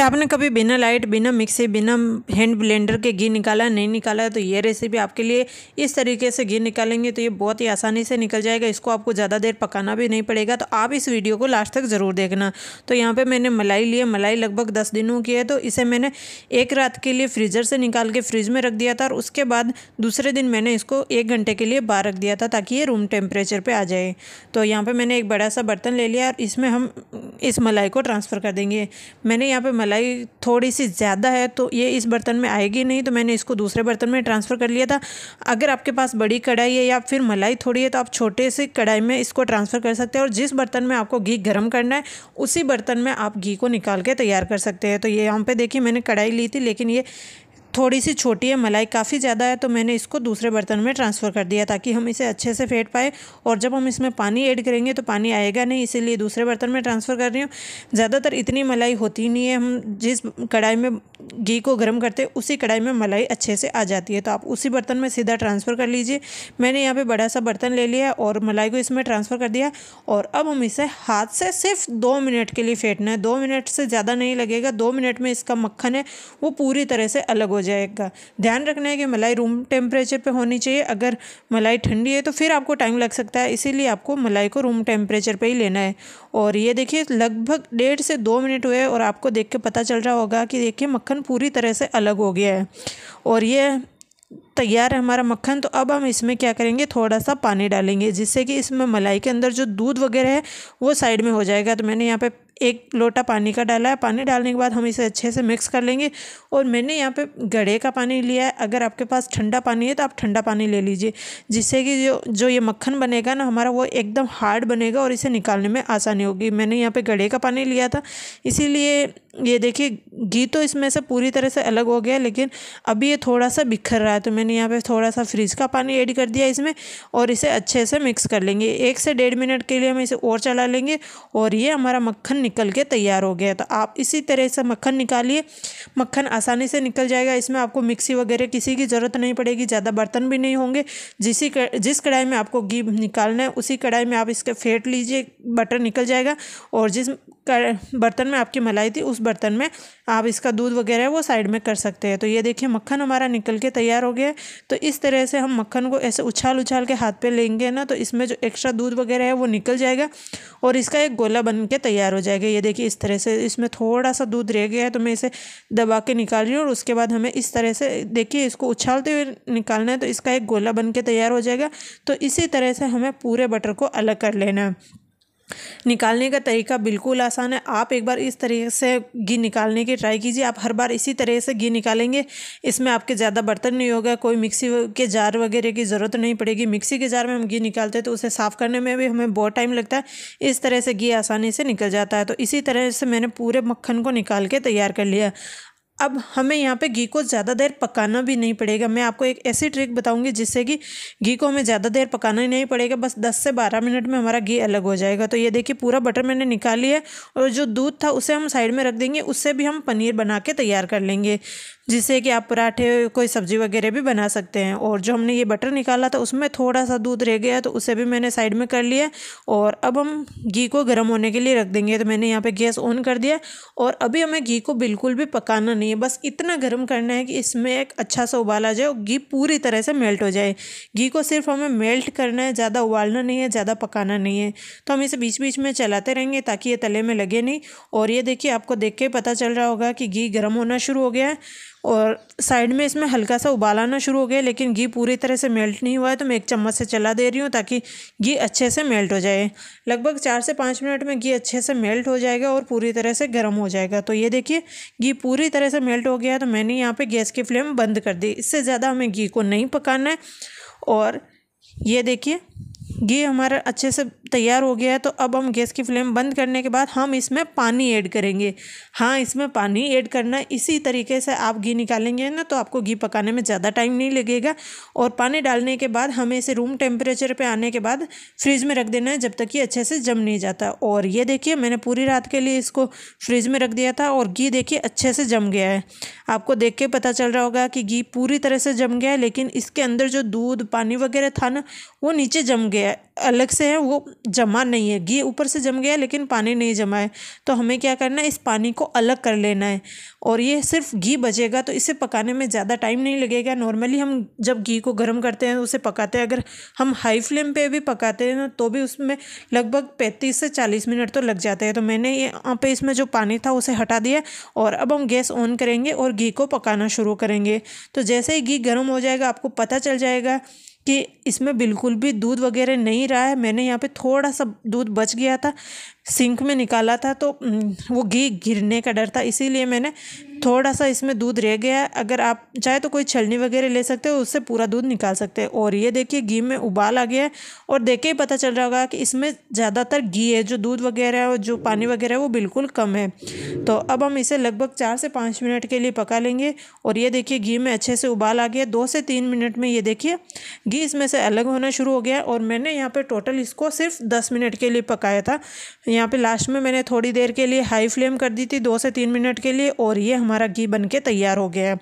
क्या आपने कभी बिना लाइट बिना मिक्सी बिना हैंड ब्लेंडर के घी निकाला नहीं निकाला है तो ये रेसिपी आपके लिए इस तरीके से घी निकालेंगे तो ये बहुत ही आसानी से निकल जाएगा इसको आपको ज़्यादा देर पकाना भी नहीं पड़ेगा तो आप इस वीडियो को लास्ट तक ज़रूर देखना तो यहाँ पर मैंने मलाई लिया मलाई लगभग दस दिनों की है तो इसे मैंने एक रात के लिए फ्रीज़र से निकाल के फ्रिज में रख दिया था और उसके बाद दूसरे दिन मैंने इसको एक घंटे के लिए बाहर रख दिया था ताकि ये रूम टेम्परेचर पर आ जाए तो यहाँ पर मैंने एक बड़ा सा बर्तन ले लिया और इसमें हम इस मलाई को ट्रांसफ़र कर देंगे मैंने यहाँ पर मलाई थोड़ी सी ज़्यादा है तो ये इस बर्तन में आएगी नहीं तो मैंने इसको दूसरे बर्तन में ट्रांसफ़र कर लिया था अगर आपके पास बड़ी कढ़ाई है या फिर मलाई थोड़ी है तो आप छोटे से कढ़ाई में इसको ट्रांसफ़र कर सकते हैं और जिस बर्तन में आपको घी गर्म करना है उसी बर्तन में आप घी को निकाल के तैयार कर सकते हैं तो ये यहाँ पर देखिए मैंने कढ़ाई ली थी लेकिन ये थोड़ी सी छोटी है मलाई काफ़ी ज़्यादा है तो मैंने इसको दूसरे बर्तन में ट्रांसफ़र कर दिया ताकि हम इसे अच्छे से फेंट पाए और जब हम इसमें पानी ऐड करेंगे तो पानी आएगा नहीं इसीलिए दूसरे बर्तन में ट्रांसफ़र कर रही हूँ ज़्यादातर इतनी मलाई होती नहीं है हम जिस कढ़ाई में घी को गर्म करते उसी कढ़ाई में मलाई अच्छे से आ जाती है तो आप उसी बर्तन में सीधा ट्रांसफ़र कर लीजिए मैंने यहाँ पर बड़ा सा बर्तन ले लिया और मलाई को इसमें ट्रांसफ़र कर दिया और अब हम इसे हाथ से सिर्फ दो मिनट के लिए फेंटना है दो मिनट से ज़्यादा नहीं लगेगा दो मिनट में इसका मक्खन है वो पूरी तरह से अलग हो हो जाएगा ध्यान रखना है कि मलाई रूम टेम्परेचर पे होनी चाहिए अगर मलाई ठंडी है तो फिर आपको टाइम लग सकता है इसीलिए आपको मलाई को रूम टेम्परेचर पे ही लेना है और ये देखिए लगभग डेढ़ से दो मिनट हुए और आपको देख के पता चल रहा होगा कि देखिए मक्खन पूरी तरह से अलग हो गया है और ये तैयार है हमारा मक्खन तो अब हम इसमें क्या करेंगे थोड़ा सा पानी डालेंगे जिससे कि इसमें मलाई के अंदर जो दूध वगैरह है वो साइड में हो जाएगा तो मैंने यहाँ पे एक लोटा पानी का डाला है पानी डालने के बाद हम इसे अच्छे से मिक्स कर लेंगे और मैंने यहाँ पे गड़े का पानी लिया है अगर आपके पास ठंडा पानी है तो आप ठंडा पानी ले लीजिए जिससे कि जो जो ये मक्खन बनेगा ना हमारा वो एकदम हार्ड बनेगा और इसे निकालने में आसानी होगी मैंने यहाँ पर गड़े का पानी लिया था इसीलिए ये देखिए घी तो इसमें से पूरी तरह से अलग हो गया लेकिन अभी ये थोड़ा सा बिखर रहा है तो मैंने यहाँ पर थोड़ा सा फ्रिज का पानी एड कर दिया इसमें और इसे अच्छे से मिक्स कर लेंगे एक से डेढ़ मिनट के लिए हम इसे और चला लेंगे और ये हमारा मक्खन निकल के तैयार हो गया तो आप इसी तरह से मक्खन निकालिए मक्खन आसानी से निकल जाएगा इसमें आपको मिक्सी वगैरह किसी की ज़रूरत नहीं पड़ेगी ज़्यादा बर्तन भी नहीं होंगे जिस जिस कढ़ाई में आपको घी निकालना है उसी कढ़ाई में आप इसके फेंट लीजिए बटर निकल जाएगा और जिस कर बर्तन में आपकी मलाई थी उस बर्तन में आप इसका दूध वगैरह वो साइड में कर सकते हैं तो ये देखिए मक्खन हमारा निकल के तैयार हो गया तो इस तरह से हम मक्खन को ऐसे उछाल उछाल के हाथ पे लेंगे ना तो इसमें जो एक्स्ट्रा दूध वगैरह है वो निकल जाएगा और इसका एक गोला बन के तैयार हो जाएगा ये देखिए इस तरह से इसमें थोड़ा सा दूध रह गया है तो मैं इसे दबा के निकाल रही हूँ और उसके बाद हमें इस तरह से देखिए इसको उछालते हुए निकालना है तो इसका एक गोला बन के तैयार हो जाएगा तो इसी तरह से हमें पूरे बटर को अलग कर लेना है निकालने का तरीका बिल्कुल आसान है आप एक बार इस तरीके से घी निकालने की ट्राई कीजिए आप हर बार इसी तरह से घी निकालेंगे इसमें आपके ज़्यादा बर्तन नहीं होगा कोई मिक्सी के जार वगैरह की ज़रूरत नहीं पड़ेगी मिक्सी के जार में हम घी निकालते हैं तो उसे साफ़ करने में भी हमें बहुत टाइम लगता है इस तरह से घी आसानी से निकल जाता है तो इसी तरह से मैंने पूरे मक्खन को निकाल के तैयार कर लिया अब हमें यहाँ पे घी को ज़्यादा देर पकाना भी नहीं पड़ेगा मैं आपको एक ऐसी ट्रिक बताऊँगी जिससे कि घी को हमें ज़्यादा देर पकाना ही नहीं पड़ेगा बस दस से बारह मिनट में हमारा घी अलग हो जाएगा तो ये देखिए पूरा बटर मैंने निकाल लिया और जो दूध था उसे हम साइड में रख देंगे उससे भी हम पनीर बना के तैयार कर लेंगे जिससे कि आप पराठे कोई सब्ज़ी वगैरह भी बना सकते हैं और जो हमने ये बटर निकाला था उसमें थोड़ा सा दूध रह गया तो उसे भी मैंने साइड में कर लिया और अब हम घी को गर्म होने के लिए रख देंगे तो मैंने यहाँ पे गैस ऑन कर दिया और अभी हमें घी को बिल्कुल भी पकाना नहीं है बस इतना गर्म करना है कि इसमें एक अच्छा सा उबाल आ जाए और घी पूरी तरह से मेल्ट हो जाए घी को सिर्फ हमें मेल्ट करना है ज़्यादा उबालना नहीं है ज़्यादा पकाना नहीं है तो हम इसे बीच बीच में चलाते रहेंगे ताकि ये तले में लगे नहीं और ये देखिए आपको देख के पता चल रहा होगा कि घी गर्म होना शुरू हो गया है और साइड में इसमें हल्का सा उबालाना शुरू हो गया लेकिन घी पूरी तरह से मेल्ट नहीं हुआ है तो मैं एक चम्मच से चला दे रही हूँ ताकि घी अच्छे से मेल्ट हो जाए लगभग चार से पाँच मिनट में घी अच्छे से मेल्ट हो जाएगा और पूरी तरह से गर्म हो जाएगा तो ये देखिए घी पूरी तरह से मेल्ट हो गया तो मैंने यहाँ पर गैस की फ्लेम बंद कर दी इससे ज़्यादा हमें घी को नहीं पकाना है और ये देखिए घी हमारा अच्छे से तैयार हो गया है तो अब हम गैस की फ्लेम बंद करने के बाद हम इसमें पानी ऐड करेंगे हाँ इसमें पानी ऐड करना इसी तरीके से आप घी निकालेंगे ना तो आपको घी पकाने में ज़्यादा टाइम नहीं लगेगा और पानी डालने के बाद हमें इसे रूम टेम्परेचर पर आने के बाद फ्रिज में रख देना है जब तक कि अच्छे से जम नहीं जाता और ये देखिए मैंने पूरी रात के लिए इसको फ्रिज में रख दिया था और घी देखिए अच्छे से जम गया है आपको देख के पता चल रहा होगा कि घी पूरी तरह से जम गया है लेकिन इसके अंदर जो दूध पानी वगैरह था ना वो नीचे जम गया है अलग से है वो जमा नहीं है घी ऊपर से जम गया लेकिन पानी नहीं जमा है तो हमें क्या करना है इस पानी को अलग कर लेना है और ये सिर्फ घी बचेगा तो इसे पकाने में ज़्यादा टाइम नहीं लगेगा नॉर्मली हम जब घी को गर्म करते हैं उसे पकाते हैं अगर हम हाई फ्लेम पर भी पकाते हैं तो भी उसमें लगभग पैंतीस से चालीस मिनट तो लग जाते हैं तो मैंने यहाँ पर इसमें जो पानी था उसे हटा दिया और अब हम गैस ऑन करेंगे और घी को पकाना शुरू करेंगे तो जैसे ही घी गर्म हो जाएगा आपको पता चल जाएगा कि इसमें बिल्कुल भी दूध वगैरह नहीं रहा है मैंने यहाँ पे थोड़ा सा दूध बच गया था सिंक में निकाला था तो वो घी गिरने का डर था इसीलिए मैंने थोड़ा सा इसमें दूध रह गया है अगर आप चाहे तो कोई छलनी वगैरह ले सकते हो उससे पूरा दूध निकाल सकते हैं और ये देखिए घी में उबाल आ गया है और देखे ही पता चल रहा होगा कि इसमें ज़्यादातर घी है जो दूध वगैरह है और जो पानी वगैरह है वो बिल्कुल कम है तो अब हम इसे लगभग चार से पाँच मिनट के लिए पका लेंगे और ये देखिए घी में अच्छे से उबाल आ गया दो से तीन मिनट में ये देखिए घी इसमें से अलग होना शुरू हो गया और मैंने यहाँ पर टोटल इसको सिर्फ दस मिनट के लिए पकाया था यहाँ पे लास्ट में मैंने थोड़ी देर के लिए हाई फ्लेम कर दी थी दो से तीन मिनट के लिए और ये हमारा घी बन के तैयार हो गया है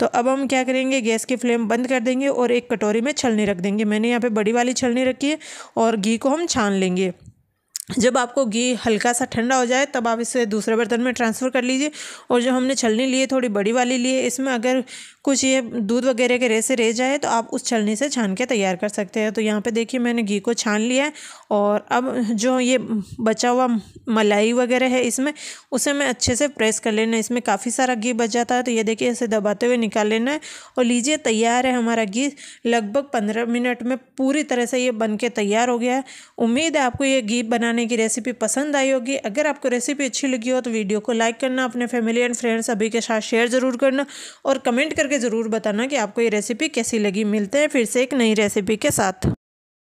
तो अब हम क्या करेंगे गैस की फ्लेम बंद कर देंगे और एक कटोरी में छलनी रख देंगे मैंने यहाँ पर बड़ी वाली छलनी रखी है और घी को हम छान लेंगे जब आपको घी हल्का सा ठंडा हो जाए तब आप इसे दूसरे बर्तन में ट्रांसफ़र कर लीजिए और जो हमने छलनी ली है थोड़ी बड़ी वाली ली है इसमें अगर कुछ ये दूध वगैरह के रेसे रह जाए तो आप उस छलनी से छान के तैयार कर सकते हैं तो यहाँ पे देखिए मैंने घी को छान लिया है और अब जो ये बचा हुआ मलाई वगैरह है इसमें उसे मैं अच्छे से प्रेस कर लेना इसमें काफ़ी सारा घी बच जाता है तो ये देखिए इसे दबाते हुए निकाल लेना है और लीजिए तैयार है हमारा घी लगभग पंद्रह मिनट में पूरी तरह से ये बन के तैयार हो गया है उम्मीद है आपको ये घी बनाने बनाने की रेसिपी पसंद आई होगी अगर आपको रेसिपी अच्छी लगी हो तो वीडियो को लाइक करना अपने फैमिली एंड फ्रेंड्स सभी के साथ शेयर ज़रूर करना और कमेंट करके ज़रूर बताना कि आपको ये रेसिपी कैसी लगी मिलते हैं फिर से एक नई रेसिपी के साथ